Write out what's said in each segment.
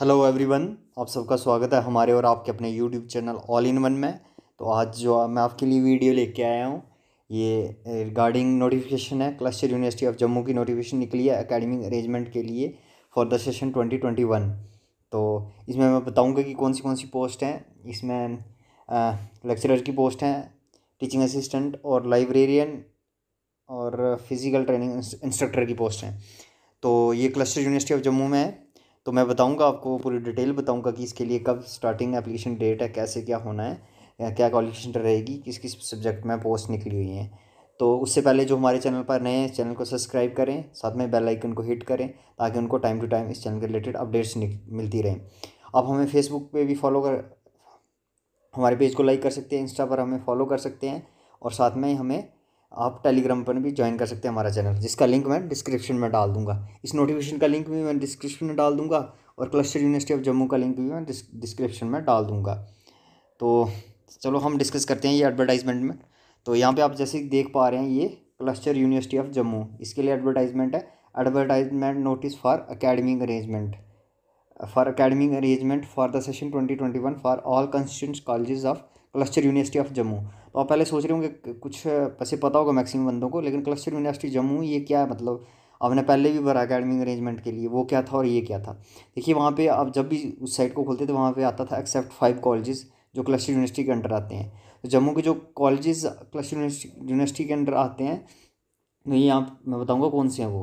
hello everyone आप सबका स्वागत है हमारे और आपके अपने YouTube channel all in one में तो आज जो मैं आपके लिए वीडियो लेके आया हूँ ये रिगार्डिंग नोटिफिकेशन है क्लस्टर यूनिवर्सिटी ऑफ जम्मू की नोटिफिकेशन निकली है अकेडमिक अरेंजमेंट के लिए for the session twenty twenty one तो इसमें मैं बताऊँगा कि कौन सी कौन सी पोस्ट हैं इसमें लेक्चरर की पोस्ट हैं टीचिंग असिस्टेंट और लाइब्रेरियन और फिज़िकल ट्रेनिंग इंस्ट्रक्टर की पोस्ट हैं तो ये क्लस्टर यूनिवर्सिटी ऑफ जम्मू में है तो मैं बताऊंगा आपको पूरी डिटेल बताऊंगा कि इसके लिए कब स्टार्टिंग एप्लीकेशन डेट है कैसे क्या होना है क्या क्वालिफिकेशन रहेगी किस किस सब्जेक्ट में पोस्ट निकली हुई हैं तो उससे पहले जो हमारे चैनल पर नए हैं चैनल को सब्सक्राइब करें साथ में बेल आइकन को हिट करें ताकि उनको टाइम टू टाइम इस चैनल के रिलेटेड अपडेट्स मिलती रहें आप हमें फेसबुक पर भी फॉलो कर हमारे पेज को लाइक कर सकते हैं इंस्टा पर हमें फॉलो कर सकते हैं और साथ में हमें आप टेलीग्राम पर भी ज्वाइन कर सकते हैं हमारा चैनल जिसका लिंक मैं डिस्क्रिप्शन में डाल दूंगा इस नोटिफिकेशन का लिंक भी मैं डिस्क्रिप्शन में डाल दूंगा और क्लस्टर यूनिवर्सिटी ऑफ जम्मू का लिंक भी मैं डिस्क्रिप्शन में डाल दूंगा तो चलो हम डिस्कस करते हैं ये एडवर्टाइजमेंट में तो यहाँ पे आप जैसे देख पा रहे हैं ये क्लस्टर यूनिवर्सिटी ऑफ जम्मू इसके लिए एडवर्टाइजमेंट है advertisement notice for academic arrangement for academic arrangement for the session twenty twenty one for all constituent college of cluster university of Jammu तो आप पहले सोच रहे होंगे कुछ वैसे पता होगा मैक्सिमम बंदों को लेकिन क्लस्टर यूनिवर्सिटी जम्मू ये क्या है मतलब आपने पहले भी भरा अकेडमिक अरेंजमेंट के लिए वो क्या था और ये क्या था देखिए वहाँ पे आप जब भी उस साइट को खोलते थे वहाँ पे आता था एक्सेप्ट फाइव कॉलेजेस जो क्लस्टर यूनिवर्सिटी के अंडर आते हैं तो जम्मू के जो कॉलेजेस क्लस्टर यूनिवर्सिटी के अंडर आते हैं तो ये आप मैं बताऊँगा कौन से हैं वो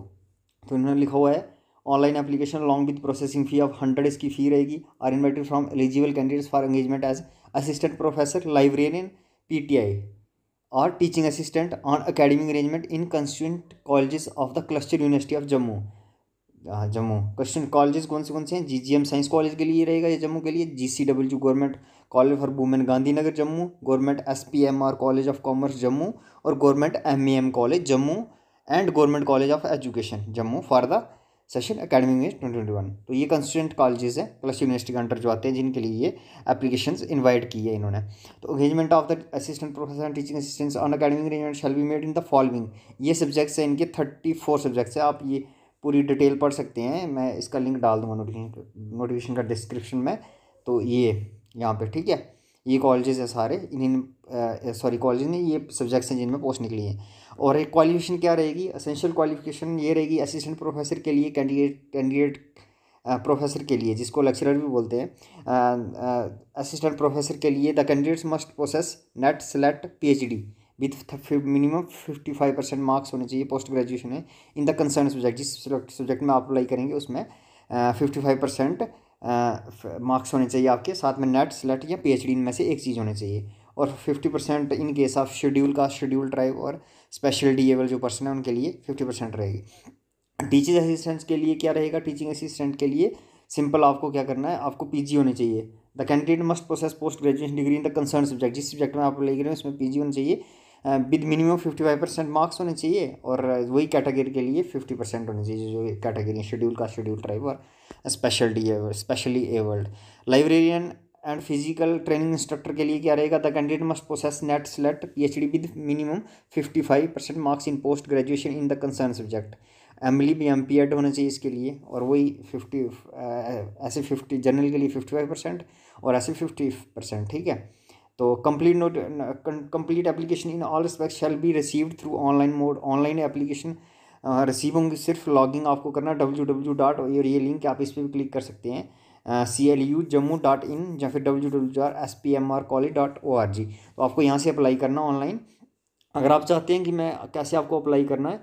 तो इन्होंने लिखा हुआ है online application along with processing fee of hundred इसकी फी रहेगी are invited from eligible candidates for engagement as assistant professor librarian P T I और teaching assistant on academic arrangement in constituent colleges of the cluster university of Jammu Jammu cluster colleges कौन से कौन से हैं G G M science college के लिए रहेगा या जम्मू के लिए G C W government college for women Gandhinagar Jammu government S P M R college of commerce Jammu और government M A M college Jammu and government college of education Jammu for the session academy में twenty one तो ये constituent colleges हैं plus university के under जो आते हैं जिनके लिए ये एप्लीकेशन इन्वाइट की है इन्होंने तो engagement of the assistant professor and teaching assistants on academic arrangement shall be made in the following ये सब्जेक्ट्स हैं इनके थर्टी फोर सब्जेक्ट्स हैं आप ये पूरी डिटेल पढ़ सकते हैं मैं इसका लिंक डाल दूँगा नोटिफिकेशन का डिस्क्रिप्शन में तो ये यहाँ पर ठीक है ये कॉलेजेस हैं सारे इन्हीं सॉरी कॉलेज नहीं ये सब्जेक्ट्स हैं जिनमें पोस्ट निकली हैं और एक क्वालिफिकेशन क्या रहेगी असेंशियल क्वालिफिकेशन ये रहेगी असिस्टेंट प्रोफेसर के लिए कैंडिडेट कैंडिडेट प्रोफेसर के लिए जिसको लेक्चरर भी बोलते हैं असिस्टेंट प्रोफेसर के लिए the candidates must possess NET SLET PhD with minimum fifty five percent marks होने चाहिए पोस्ट ग्रेजुएशन में इन द कंसर्न सब्जेक्ट जिस सब्जेक्ट में आप अप्लाई करेंगे उसमें फिफ्टी फाइव परसेंट मार्क्स होने चाहिए आपके साथ में नेट सेलेक्ट या पीएचडी इनमें से एक चीज़ होनी चाहिए और fifty percent in case of schedule का शेड्यूल ट्राइब और स्पेशल डीएबल जो पर्सन है उनके लिए फिफ्टी परसेंट रहेगी टीचिंग असिस्टेंट्स के लिए क्या रहेगा टीचिंग असिस्टेंट के लिए सिंपल आपको क्या करना है आपको पीजी होने चाहिए the candidate must possess post graduation degree in the concern subject जिस सब्जेक्ट में आप ले रहे हैं उसमें जी होनी चाहिए with minimum fifty five percent marks होने चाहिए और वही कैटेगरी के लिए फिफ्टी परसेंट होने चाहिए जो कैटेगरी शेड्यूल का शेड्यूल ट्राइब और स्पेशल डी एवल specially abled librarian and physical training instructor के लिए क्या रहेगा the candidate must possess NET SLET P H D with minimum fifty five percent marks in post graduation in the concern subject एमली भी M P Ed होना चाहिए इसके लिए और वही फिफ्टी ऐसे फिफ्टी जनरल के लिए फिफ्टी फाइव परसेंट और ऐसे फिफ्टी परसेंट ठीक है तो complete note complete application in all respect shall be received through online mode online application receive होंगी सिर्फ लॉगिंग आपको करना डब्ल्यू डब्ल्यू डॉट और ये लिंक आप इस पर भी क्लिक कर सकते हैं C L U Jammu dot in या फिर W W R S P M R college dot O R G तो आपको यहाँ से अप्लाई करना ऑनलाइन अगर आप चाहते हैं कि मैं कैसे आपको अप्लाई करना है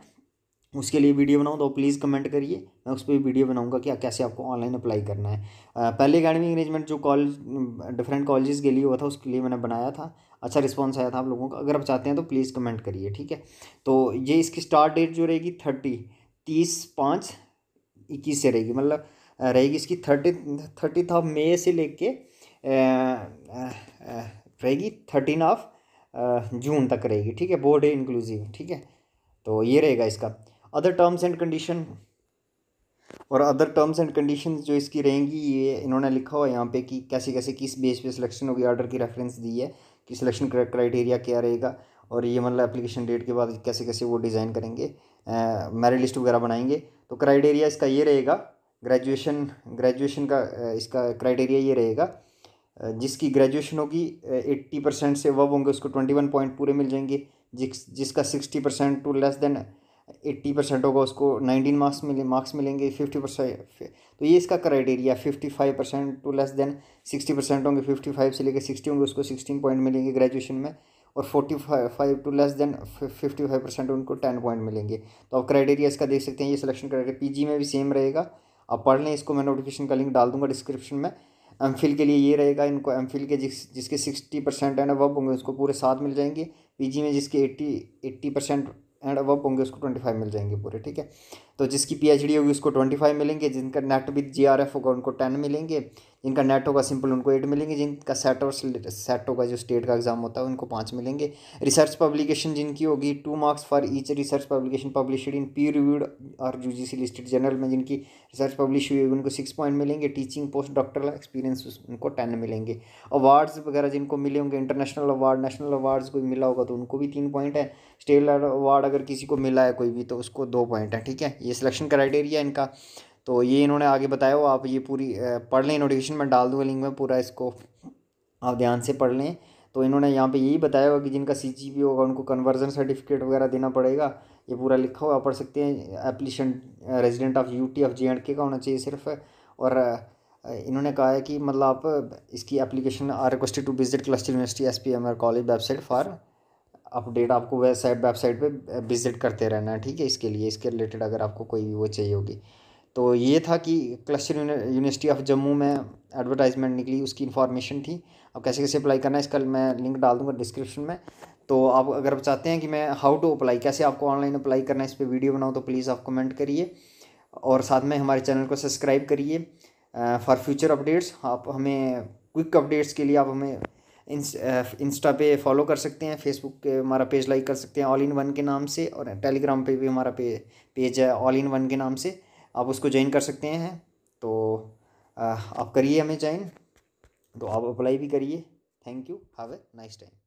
उसके लिए वीडियो बनाऊँ तो प्लीज़ कमेंट करिए मैं उस पर वीडियो बनाऊँगा कि कैसे आपको ऑनलाइन अप्लाई करना है पहले अकेडमिक अरेंजमेंट जो कॉलेज डिफरेंट कॉलेजेस के लिए हुआ था उसके लिए मैंने बनाया था अच्छा रिस्पॉन्स आया था आप लोगों का अगर आप चाहते हैं तो प्लीज़ कमेंट करिए ठीक है तो ये इसकी स्टार्ट डेट जो रहेगी थर्टी तीस पाँच इक्कीस से रहेगी मतलब रहेगी इसकी थर्टी थर्टी ऑफ मे से लेके रहेगी थर्टीन ऑफ जून तक रहेगी ठीक है बोर्ड इंक्लूसिव ठीक है तो ये रहेगा इसका अदर टर्म्स एंड कंडीशन और अदर टर्म्स एंड कंडीशन जो इसकी रहेंगी ये इन्होंने लिखा हुआ है यहाँ पे कि कैसे कैसे किस बेस पे सिलेक्शन होगी ऑर्डर की रेफरेंस दी है कि सिलेक्शन क्राइटेरिया क्या रहेगा और ये मतलब एप्लीकेशन डेट के बाद कैसे कैसे वो डिज़ाइन करेंगे मेरिट लिस्ट वगैरह बनाएंगे तो क्राइटेरिया इसका ये रहेगा ग्रेजुएशन ग्रेजुएशन का इसका क्राइटेरिया ये रहेगा जिसकी ग्रेजुएशन होगी एट्टी परसेंट से वब होंगे उसको ट्वेंटी वन पॉइंट पूरे मिल जाएंगे जिस जिसका sixty percent to less than eighty percent होगा उसको नाइनटीन मार्क्स मिले मार्क्स मिलेंगे फिफ्टी परसेंट तो ये इसका criteria fifty five percent to less than sixty percent होंगे फिफ्टी फाइव से लेकर सिक्सटी होंगे उसको सिक्सटीन पॉइंट मिलेंगे ग्रेजुएशन में और forty five to less than fifty five percent उनको टेन पॉइंट मिलेंगे तो आप क्राइटेरिया इसका देख सकते हैं ये सिलेक्शन क्राइटेरिया पी में भी सेम रहेगा आप पढ़ लें इसको मैं नोटिफिकेशन का लिंक डाल दूंगा डिस्क्रिप्शन में एम के लिए ये रहेगा इनको एम के जिस जिसके सिक्सटी परसेंट एंड अवब होंगे उसको पूरे सात मिल जाएंगे पीजी में जिसके eighty eighty percent and above होंगे उसको ट्वेंटी फाइव मिल जाएंगे पूरे ठीक है तो जिसकी पीएचडी होगी उसको ट्वेंटी फाइव मिलेंगे जिनका नेट विद जी होगा उनको टेन मिलेंगे जिनका नेट होगा सिंपल उनको एट मिलेंगे जिनका सेट और सेट होगा जो स्टेट का एग्ज़ाम होता है उनको पाँच मिलेंगे रिसर्च पब्लिकेशन जिनकी होगी two marks for each research publication published in peer reviewed और U G C listed journal में जिनकी रिसर्च पब्लिश हुई होगी उनको सिक्स पॉइंट मिलेंगे टीचिंग पोस्ट डॉक्टर एक्सपीरियंस उनको टेन मिलेंगे अवार्ड्स वगैरह जिनको मिले होंगे इंटरनेशनल अवार्ड नेशनल अवार्ड्स कोई मिला होगा तो उनको भी तीन पॉइंट है स्टेट अवार्ड अगर किसी को मिला है कोई भी तो उसको दो पॉइंट है ठीक है ये सिलेक्शन क्राइटेरिया इनका तो ये इन्होंने आगे बताया हो आप ये पूरी पढ़ लें नोटिफिकेशन में डाल दूँगा लिंक में पूरा इसको आप ध्यान से पढ़ लें तो इन्होंने यहाँ पे यही बताया होगा कि जिनका सी जी पी होगा उनको कन्वर्जन सर्टिफिकेट वगैरह देना पड़ेगा ये पूरा लिखा हुआ पढ़ सकते हैं applicant resident of U T of J and K का होना चाहिए सिर्फ और इन्होंने कहा है कि मतलब आप इसकी application are requested to visit cluster university S P M R college website for update आपको वेबसाइट वेबसाइट पर विजिट करते रहना है ठीक है इसके लिए इसके रिलेटेड अगर आपको कोई भी वो चाहिए होगी तो ये था कि क्लस्टर यूनिवर्सिटी ऑफ जम्मू में एडवर्टाइजमेंट निकली उसकी इन्फॉर्मेशन थी अब कैसे कैसे अप्लाई करना है इसका मैं लिंक डाल दूँगा डिस्क्रिप्शन में तो आप अगर आप चाहते हैं कि मैं हाउ टू अप्लाई कैसे आपको ऑनलाइन अप्लाई करना है इस पर वीडियो बनाऊँ तो प्लीज़ आप कमेंट करिए और साथ में हमारे चैनल को सब्सक्राइब करिए फॉर फ्यूचर अपडेट्स आप हमें क्विक अपडेट्स के लिए आप हमें इंस्टा पे फॉलो कर सकते हैं फेसबुक पे हमारा पेज लाइक कर सकते हैं ऑल इन वन के नाम से और टेलीग्राम पे भी हमारा पे पेज है ऑल इन वन के नाम से आप उसको ज्वाइन कर सकते हैं तो आप करिए हमें ज्वाइन तो आप अप्लाई भी करिए thank you have a nice time